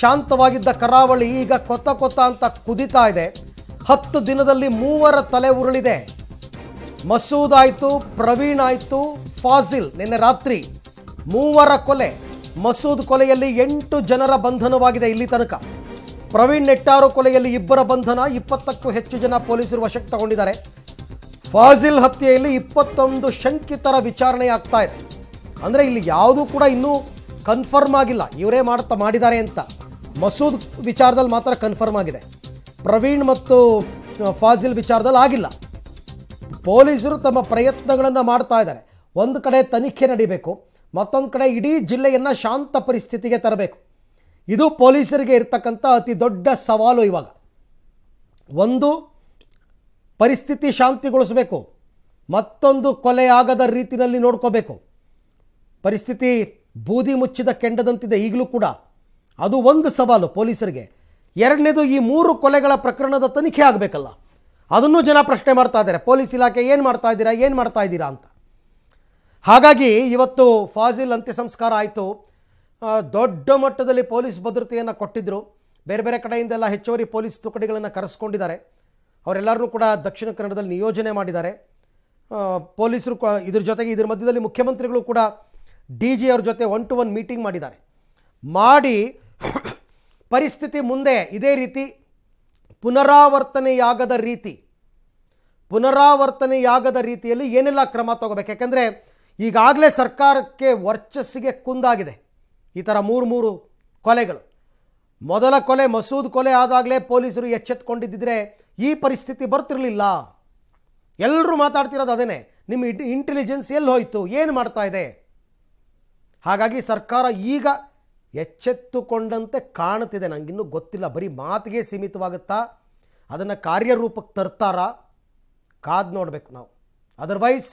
ಶಾಂತವಾಗಿದ್ದ ಕರಾವಳಿ ಈಗ ಕೊತ್ತ ಕೊತ್ತ ಅಂತ ಕುದಿತಾ ಇದೆ ಹತ್ತು ದಿನದಲ್ಲಿ ಮೂವರ ತಲೆ ಉರುಳಿದೆ ಮಸೂದ್ ಆಯಿತು ಪ್ರವೀಣ್ ಆಯಿತು ಫಾಜಿಲ್ ನಿನ್ನೆ ರಾತ್ರಿ ಮೂವರ ಕೊಲೆ ಮಸೂದ್ ಕೊಲೆಯಲ್ಲಿ ಎಂಟು ಜನರ ಬಂಧನವಾಗಿದೆ ಇಲ್ಲಿ ತನಕ ಪ್ರವೀಣ್ ನೆಟ್ಟಾರು ಕೊಲೆಯಲ್ಲಿ ಇಬ್ಬರ ಬಂಧನ ಇಪ್ಪತ್ತಕ್ಕೂ ಹೆಚ್ಚು ಜನ ಪೊಲೀಸರು ವಶಕ್ಕೆ ತಗೊಂಡಿದ್ದಾರೆ ಫಾಜಿಲ್ ಹತ್ಯೆಯಲ್ಲಿ ಇಪ್ಪತ್ತೊಂದು ಶಂಕಿತರ ವಿಚಾರಣೆ ಆಗ್ತಾ ಇದೆ ಅಂದರೆ ಇಲ್ಲಿ ಯಾವುದೂ ಕೂಡ ಇನ್ನೂ ಕನ್ಫರ್ಮ್ ಆಗಿಲ್ಲ ಇವರೇ ಮಾಡ್ತಾ ಮಾಡಿದ್ದಾರೆ ಅಂತ ಮಸೂದ್ ವಿಚಾರದಲ್ಲಿ ಮಾತ್ರ ಕನ್ಫರ್ಮ್ ಆಗಿದೆ ಪ್ರವೀಣ್ ಮತ್ತು ಫಾಜಿಲ್ ವಿಚಾರದಲ್ಲಿ ಆಗಿಲ್ಲ ಪೊಲೀಸರು ತಮ್ಮ ಪ್ರಯತ್ನಗಳನ್ನು ಮಾಡ್ತಾ ಇದ್ದಾರೆ ಒಂದು ಕಡೆ ತನಿಖೆ ನಡೀಬೇಕು ಮತ್ತೊಂದು ಕಡೆ ಇಡೀ ಜಿಲ್ಲೆಯನ್ನು ಶಾಂತ ಪರಿಸ್ಥಿತಿಗೆ ತರಬೇಕು ಇದು ಪೊಲೀಸರಿಗೆ ಇರ್ತಕ್ಕಂಥ ಅತಿ ದೊಡ್ಡ ಸವಾಲು ಇವಾಗ ಒಂದು ಪರಿಸ್ಥಿತಿ ಶಾಂತಿಗೊಳಿಸಬೇಕು ಮತ್ತೊಂದು ಕೊಲೆ ಆಗದ ರೀತಿಯಲ್ಲಿ ನೋಡ್ಕೋಬೇಕು ಪರಿಸ್ಥಿತಿ ಬೂದಿ ಮುಚ್ಚಿದ ಕೆಂಡದಂತಿದೆ ಈಗಲೂ ಕೂಡ ಅದು ಒಂದು ಸವಾಲು ಪೊಲೀಸರಿಗೆ ಎರಡನೇದು ಈ ಮೂರು ಕೊಲೆಗಳ ಪ್ರಕರಣದ ತನಿಖೆ ಆಗಬೇಕಲ್ಲ ಅದನ್ನೂ ಜನ ಪ್ರಶ್ನೆ ಮಾಡ್ತಾ ಇದ್ದಾರೆ ಪೊಲೀಸ್ ಇಲಾಖೆ ಏನು ಮಾಡ್ತಾ ಇದ್ದೀರಾ ಏನು ಮಾಡ್ತಾ ಇದ್ದೀರಾ ಅಂತ ಹಾಗಾಗಿ ಇವತ್ತು ಫಾಜಿಲ್ ಅಂತ್ಯ ಸಂಸ್ಕಾರ ಆಯಿತು ದೊಡ್ಡ ಮಟ್ಟದಲ್ಲಿ ಪೊಲೀಸ್ ಭದ್ರತೆಯನ್ನು ಕೊಟ್ಟಿದ್ದರು ಬೇರೆ ಬೇರೆ ಕಡೆಯಿಂದೆಲ್ಲ ಹೆಚ್ಚುವರಿ ಪೊಲೀಸ್ ತುಕಡಿಗಳನ್ನು ಕರೆಸ್ಕೊಂಡಿದ್ದಾರೆ ಅವರೆಲ್ಲರೂ ಕೂಡ ದಕ್ಷಿಣ ಕನ್ನಡದಲ್ಲಿ ನಿಯೋಜನೆ ಮಾಡಿದ್ದಾರೆ ಪೊಲೀಸರು ಇದ್ರ ಜೊತೆಗೆ ಇದ್ರ ಮಧ್ಯದಲ್ಲಿ ಮುಖ್ಯಮಂತ್ರಿಗಳು ಕೂಡ ಡಿ ಜಿ ಅವ್ರ ಜೊತೆ ಒನ್ ಟು ಒನ್ ಮೀಟಿಂಗ್ ಮಾಡಿದ್ದಾರೆ ಮಾಡಿ ಪರಿಸ್ಥಿತಿ ಮುಂದೆ ಇದೇ ರೀತಿ ಪುನರಾವರ್ತನೆಯಾಗದ ರೀತಿ ಪುನರಾವರ್ತನೆಯಾಗದ ರೀತಿಯಲ್ಲಿ ಏನೆಲ್ಲ ಕ್ರಮ ತಗೋಬೇಕು ಯಾಕಂದರೆ ಈಗಾಗಲೇ ಸರ್ಕಾರಕ್ಕೆ ವರ್ಚಸ್ಸಿಗೆ ಕುಂದಾಗಿದೆ ಈ ಥರ ಮೂರು ಮೂರು ಕೊಲೆಗಳು ಮೊದಲ ಕೊಲೆ ಮಸೂದ್ ಕೊಲೆ ಆದಾಗಲೇ ಪೊಲೀಸರು ಎಚ್ಚೆತ್ಕೊಂಡಿದ್ದರೆ ಈ ಪರಿಸ್ಥಿತಿ ಬರ್ತಿರಲಿಲ್ಲ ಎಲ್ಲರೂ ಮಾತಾಡ್ತಿರೋದು ಅದೇ ನಿಮ್ಮ ಇಂಟೆಲಿಜೆನ್ಸ್ ಎಲ್ಲಿ ಹೋಯಿತು ಏನು ಮಾಡ್ತಾ ಇದೆ ಹಾಗಾಗಿ ಸರ್ಕಾರ ಈಗ ಎಚ್ಚೆತ್ತುಕೊಂಡಂತೆ ಕಾಣುತ್ತಿದೆ ನನಗಿನ್ನೂ ಗೊತ್ತಿಲ್ಲ ಬರೀ ಮಾತಿಗೆ ಸೀಮಿತವಾಗುತ್ತಾ ಅದನ್ನು ಕಾರ್ಯರೂಪಕ್ಕೆ ತರ್ತಾರಾ ಕಾದ್ ನೋಡಬೇಕು ನಾವು ಅದರ್ವೈಸ್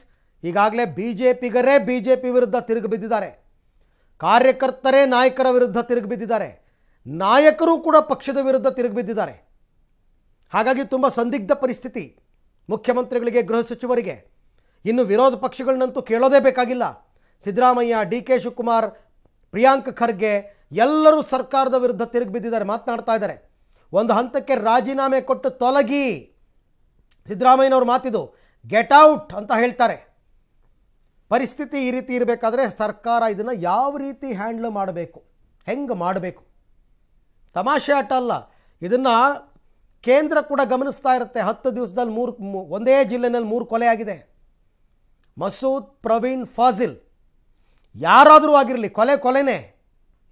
ಈಗಾಗಲೇ ಬಿ ಜೆ ಪಿಗರೇ ಬಿ ಜೆ ಪಿ ವಿರುದ್ಧ ತಿರುಗಿ ಬಿದ್ದಿದ್ದಾರೆ ಕಾರ್ಯಕರ್ತರೇ ನಾಯಕರ ವಿರುದ್ಧ ತಿರುಗಿ ಬಿದ್ದಿದ್ದಾರೆ ನಾಯಕರು ಕೂಡ ಪಕ್ಷದ ವಿರುದ್ಧ ತಿರುಗಿ ಬಿದ್ದಿದ್ದಾರೆ ಹಾಗಾಗಿ ತುಂಬ ಸಂದಿಗ್ಧ ಪರಿಸ್ಥಿತಿ ಮುಖ್ಯಮಂತ್ರಿಗಳಿಗೆ ಗೃಹ ಸಚಿವರಿಗೆ ಇನ್ನು ವಿರೋಧ ಪಕ್ಷಗಳನ್ನಂತೂ ಕೇಳೋದೇ ಬೇಕಾಗಿಲ್ಲ ಸಿದ್ದರಾಮಯ್ಯ ಡಿ ಕೆ ಶಿವಕುಮಾರ್ ಪ್ರಿಯಾಂಕ್ ಖರ್ಗೆ ಎಲ್ಲರೂ ಸರ್ಕಾರದ ವಿರುದ್ಧ ತಿರುಗಿ ಬಿದ್ದಿದ್ದಾರೆ ಮಾತನಾಡ್ತಾ ಇದ್ದಾರೆ ಒಂದು ಹಂತಕ್ಕೆ ರಾಜೀನಾಮೆ ಕೊಟ್ಟು ತೊಲಗಿ ಸಿದ್ದರಾಮಯ್ಯನವ್ರ ಮಾತಿದು ಗೆಟ್ ಔಟ್ ಅಂತ ಹೇಳ್ತಾರೆ ಪರಿಸ್ಥಿತಿ ಈ ರೀತಿ ಇರಬೇಕಾದ್ರೆ ಸರ್ಕಾರ ಇದನ್ನು ಯಾವ ರೀತಿ ಹ್ಯಾಂಡ್ಲ್ ಮಾಡಬೇಕು ಹೆಂಗೆ ಮಾಡಬೇಕು ತಮಾಷೆ ಆಟ ಅಲ್ಲ ಇದನ್ನು ಕೇಂದ್ರ ಕೂಡ ಗಮನಿಸ್ತಾ ಇರುತ್ತೆ ಹತ್ತು ದಿವಸದಲ್ಲಿ ಮೂರು ಒಂದೇ ಜಿಲ್ಲೆನಲ್ಲಿ ಮೂರು ಕೊಲೆ ಆಗಿದೆ ಮಸೂದ್ ಪ್ರವೀಣ್ ಫಾಜಿಲ್ ಯಾರಾದರೂ ಆಗಿರಲಿ ಕೊಲೆ ಕೊಲೆನೇ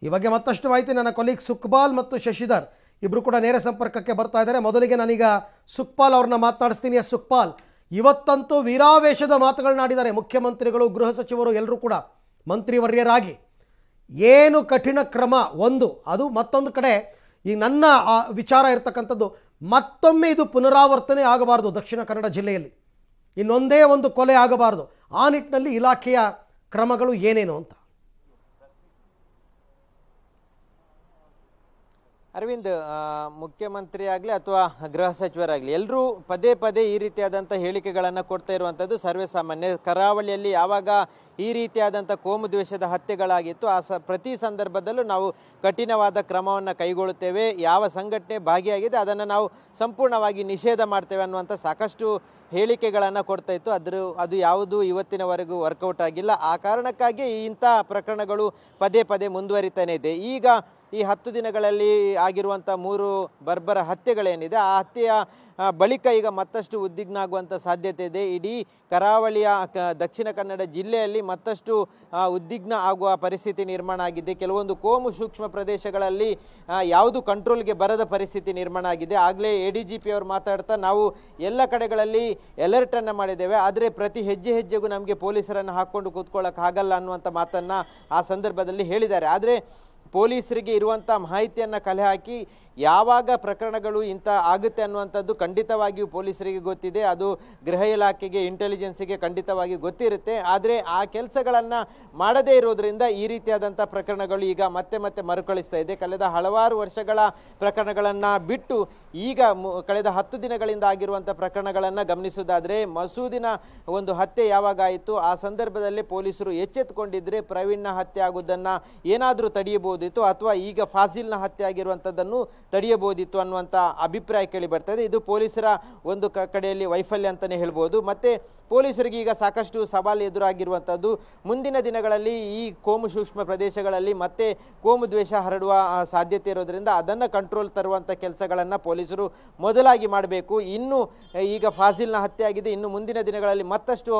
ಈ ಬಗ್ಗೆ ಮತ್ತಷ್ಟು ಮಾಹಿತಿ ನನ್ನ ಕೊಲೀಗ್ ಸುಖ್ಬಾಲ್ ಮತ್ತು ಶಶಿಧರ್ ಇಬ್ಬರು ಕೂಡ ನೇರ ಸಂಪರ್ಕಕ್ಕೆ ಬರ್ತಾ ಇದ್ದಾರೆ ಮೊದಲಿಗೆ ನಾನೀಗ ಸುಖ್ಪಾಲ್ ಅವ್ರನ್ನ ಮಾತನಾಡಿಸ್ತೀನಿ ಸುಖ್ಪಾಲ್ ಇವತ್ತಂತೂ ವೀರಾವೇಶದ ಮಾತುಗಳನ್ನಾಡಿದ್ದಾರೆ ಮುಖ್ಯಮಂತ್ರಿಗಳು ಗೃಹ ಸಚಿವರು ಎಲ್ಲರೂ ಕೂಡ ಮಂತ್ರಿವರ್ಯರಾಗಿ ಏನು ಕಠಿಣ ಕ್ರಮ ಒಂದು ಅದು ಮತ್ತೊಂದು ಕಡೆ ಈ ನನ್ನ ವಿಚಾರ ಇರತಕ್ಕಂಥದ್ದು ಮತ್ತೊಮ್ಮೆ ಇದು ಪುನರಾವರ್ತನೆ ಆಗಬಾರ್ದು ದಕ್ಷಿಣ ಕನ್ನಡ ಜಿಲ್ಲೆಯಲ್ಲಿ ಇನ್ನೊಂದೇ ಒಂದು ಕೊಲೆ ಆಗಬಾರ್ದು ಆ ನಿಟ್ಟಿನಲ್ಲಿ ಇಲಾಖೆಯ ಕ್ರಮಗಳು ಏನೇನು ಅಂತ ಅರವಿಂದ್ ಮುಖ್ಯಮಂತ್ರಿ ಆಗಲಿ ಅಥವಾ ಗೃಹ ಸಚಿವರಾಗಲಿ ಎಲ್ಲರೂ ಪದೇ ಪದೇ ಈ ರೀತಿಯಾದಂಥ ಹೇಳಿಕೆಗಳನ್ನು ಕೊಡ್ತಾ ಇರುವಂಥದ್ದು ಸರ್ವೇ ಸಾಮಾನ್ಯ ಕರಾವಳಿಯಲ್ಲಿ ಯಾವಾಗ ಈ ರೀತಿಯಾದಂಥ ಕೋಮು ದ್ವೇಷದ ಹತ್ಯೆಗಳಾಗಿತ್ತು ಆ ಸ ಪ್ರತಿ ಸಂದರ್ಭದಲ್ಲೂ ನಾವು ಕಠಿಣವಾದ ಕ್ರಮವನ್ನು ಕೈಗೊಳ್ಳುತ್ತೇವೆ ಯಾವ ಸಂಘಟನೆ ಭಾಗಿಯಾಗಿದೆ ಅದನ್ನು ನಾವು ಸಂಪೂರ್ಣವಾಗಿ ನಿಷೇಧ ಮಾಡ್ತೇವೆ ಅನ್ನುವಂಥ ಸಾಕಷ್ಟು ಹೇಳಿಕೆಗಳನ್ನು ಕೊಡ್ತಾ ಇತ್ತು ಅದರ ಅದು ಯಾವುದು ಇವತ್ತಿನವರೆಗೂ ವರ್ಕೌಟ್ ಆಗಿಲ್ಲ ಆ ಕಾರಣಕ್ಕಾಗಿ ಇಂಥ ಪ್ರಕರಣಗಳು ಪದೇ ಪದೇ ಮುಂದುವರಿತಾನೆ ಇದೆ ಈಗ ಈ ಹತ್ತು ದಿನಗಳಲ್ಲಿ ಆಗಿರುವಂಥ ಮೂರು ಬರ್ಬರ ಹತ್ಯೆಗಳೇನಿದೆ ಆ ಹತ್ಯೆಯ ಬಳಿಕ ಈಗ ಮತ್ತಷ್ಟು ಉದ್ವಿಗ್ನ ಆಗುವಂಥ ಸಾಧ್ಯತೆ ಇದೆ ಇಡೀ ಕರಾವಳಿಯ ದಕ್ಷಿಣ ಕನ್ನಡ ಜಿಲ್ಲೆಯಲ್ಲಿ ಮತ್ತಷ್ಟು ಉದ್ವಿಗ್ನ ಆಗುವ ಪರಿಸ್ಥಿತಿ ನಿರ್ಮಾಣ ಆಗಿದೆ ಕೆಲವೊಂದು ಕೋಮು ಸೂಕ್ಷ್ಮ ಪ್ರದೇಶಗಳಲ್ಲಿ ಯಾವುದು ಕಂಟ್ರೋಲ್ಗೆ ಬರದ ಪರಿಸ್ಥಿತಿ ನಿರ್ಮಾಣ ಆಗಿದೆ ಆಗಲೇ ಎ ಡಿ ಜಿ ಪಿ ಅವರು ಮಾತಾಡ್ತಾ ನಾವು ಎಲ್ಲ ಕಡೆಗಳಲ್ಲಿ ಎಲರ್ಟನ್ನು ಮಾಡಿದ್ದೇವೆ ಆದರೆ ಪ್ರತಿ ಹೆಜ್ಜೆ ಹೆಜ್ಜೆಗೂ ನಮಗೆ ಪೊಲೀಸರನ್ನು ಹಾಕ್ಕೊಂಡು ಕೂತ್ಕೊಳ್ಳೋಕ್ಕಾಗಲ್ಲ ಅನ್ನುವಂಥ ಮಾತನ್ನು ಆ ಸಂದರ್ಭದಲ್ಲಿ ಹೇಳಿದ್ದಾರೆ ಆದರೆ ಪೊಲೀಸರಿಗೆ ಇರುವಂಥ ಮಾಹಿತಿಯನ್ನು ಕಲೆ ಹಾಕಿ ಯಾವಾಗ ಪ್ರಕರಣಗಳು ಇಂಥ ಆಗುತ್ತೆ ಅನ್ನುವಂಥದ್ದು ಖಂಡಿತವಾಗಿಯೂ ಪೊಲೀಸರಿಗೆ ಗೊತ್ತಿದೆ ಅದು ಗೃಹ ಇಲಾಖೆಗೆ ಇಂಟೆಲಿಜೆನ್ಸಿಗೆ ಖಂಡಿತವಾಗಿ ಗೊತ್ತಿರುತ್ತೆ ಆದರೆ ಆ ಕೆಲಸಗಳನ್ನು ಮಾಡದೇ ಇರೋದರಿಂದ ಈ ರೀತಿಯಾದಂಥ ಪ್ರಕರಣಗಳು ಈಗ ಮತ್ತೆ ಮತ್ತೆ ಮರುಕಳಿಸ್ತಾ ಇದೆ ಕಳೆದ ಹಲವಾರು ವರ್ಷಗಳ ಪ್ರಕರಣಗಳನ್ನು ಬಿಟ್ಟು ಈಗ ಕಳೆದ ಹತ್ತು ದಿನಗಳಿಂದ ಆಗಿರುವಂಥ ಪ್ರಕರಣಗಳನ್ನು ಗಮನಿಸುವುದಾದರೆ ಮಸೂದಿನ ಒಂದು ಹತ್ಯೆ ಯಾವಾಗ ಆಯಿತು ಆ ಸಂದರ್ಭದಲ್ಲಿ ಪೊಲೀಸರು ಎಚ್ಚೆತ್ತುಕೊಂಡಿದ್ದರೆ ಪ್ರವೀಣ್ನ ಹತ್ಯೆ ಆಗೋದನ್ನು ಏನಾದರೂ ತಡೆಯಬಹುದು ತಡೆಯಬಹುದಿತ್ತು ಅಥವಾ ಈಗ ಫಾಜಿಲ್ನ ಹತ್ಯೆ ಆಗಿರುವಂಥದ್ದನ್ನು ತಡೆಯಬಹುದಿತ್ತು ಅನ್ನುವಂಥ ಅಭಿಪ್ರಾಯ ಕೇಳಿ ಬರ್ತದೆ ಇದು ಪೊಲೀಸರ ಒಂದು ಕಡೆಯಲ್ಲಿ ವೈಫಲ್ಯ ಅಂತಲೇ ಹೇಳ್ಬೋದು ಮತ್ತು ಪೊಲೀಸರಿಗೆ ಈಗ ಸಾಕಷ್ಟು ಸವಾಲು ಎದುರಾಗಿರುವಂಥದ್ದು ಮುಂದಿನ ದಿನಗಳಲ್ಲಿ ಈ ಕೋಮು ಸೂಕ್ಷ್ಮ ಪ್ರದೇಶಗಳಲ್ಲಿ ಮತ್ತೆ ಕೋಮು ದ್ವೇಷ ಹರಡುವ ಸಾಧ್ಯತೆ ಇರೋದರಿಂದ ಅದನ್ನು ಕಂಟ್ರೋಲ್ ತರುವಂಥ ಕೆಲಸಗಳನ್ನು ಪೊಲೀಸರು ಮೊದಲಾಗಿ ಮಾಡಬೇಕು ಇನ್ನು ಈಗ ಫಾಜಿಲ್ನ ಹತ್ಯೆ ಆಗಿದೆ ಇನ್ನು ಮುಂದಿನ ದಿನಗಳಲ್ಲಿ ಮತ್ತಷ್ಟು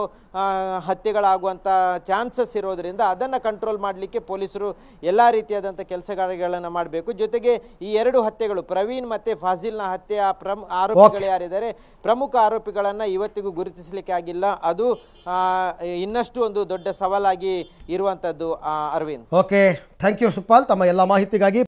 ಹತ್ಯೆಗಳಾಗುವಂಥ ಚಾನ್ಸಸ್ ಇರೋದರಿಂದ ಅದನ್ನು ಕಂಟ್ರೋಲ್ ಮಾಡಲಿಕ್ಕೆ ಪೊಲೀಸರು ಎಲ್ಲ ರೀತಿಯಾದ ಅಂತ ಕೆಲಸಗಳನ್ನು ಮಾಡಬೇಕು ಜೊತೆಗೆ ಈ ಎರಡು ಹತ್ಯೆಗಳು ಪ್ರವೀಣ್ ಮತ್ತೆ ಫಾಜಿಲ್ನ ಹತ್ಯೆ ಆ ಪ್ರಮ್ ಆರೋಪಿಗಳು ಯಾರಿದ್ದಾರೆ ಪ್ರಮುಖ ಆರೋಪಿಗಳನ್ನು ಇವತ್ತಿಗೂ ಗುರುತಿಸಲಿಕ್ಕೆ ಆಗಿಲ್ಲ ಅದು ಇನ್ನಷ್ಟು ಒಂದು ದೊಡ್ಡ ಸವಾಲಾಗಿ ಇರುವಂಥದ್ದು Arvind okay thank you Supal ತಮ್ಮ ಎಲ್ಲ ಮಾಹಿತಿಗಾಗಿ